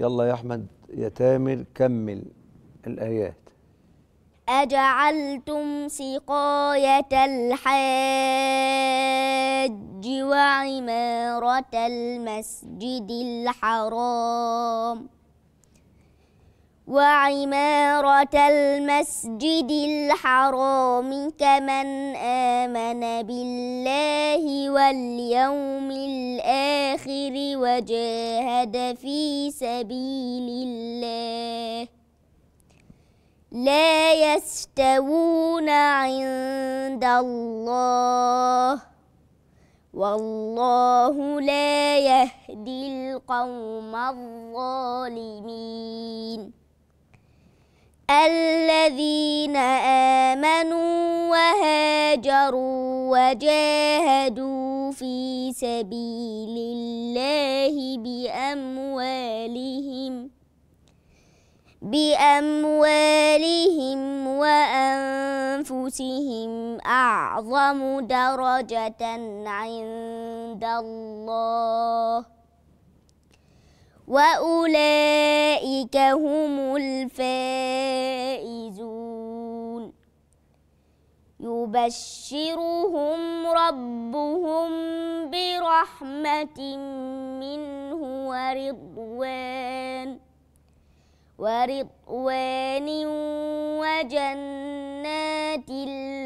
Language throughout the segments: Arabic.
يلا يا احمد يا تامر كمل الايات أجعلتم سقاية الحاج وعمارة المسجد الحرام وعمارة المسجد الحرام كمن آمن بالله واليوم الآخر وجاهد في سبيل الله لا يستوون عند الله والله لا يهدي القوم الظالمين الذين آمنوا وهاجروا وجاهدوا في سبيل الله بأموالهم بأموالهم وأنفسهم أعظم درجة عند الله وأولئك هم الفائزون يبشرهم ربهم برحمة منه ورضوان ورضوان وجنات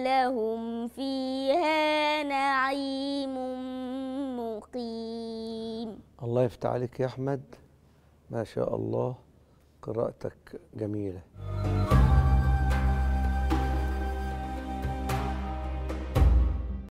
لهم فيها نعيم مقيم الله يفتح عليك يا أحمد ما شاء الله قراءتك جميله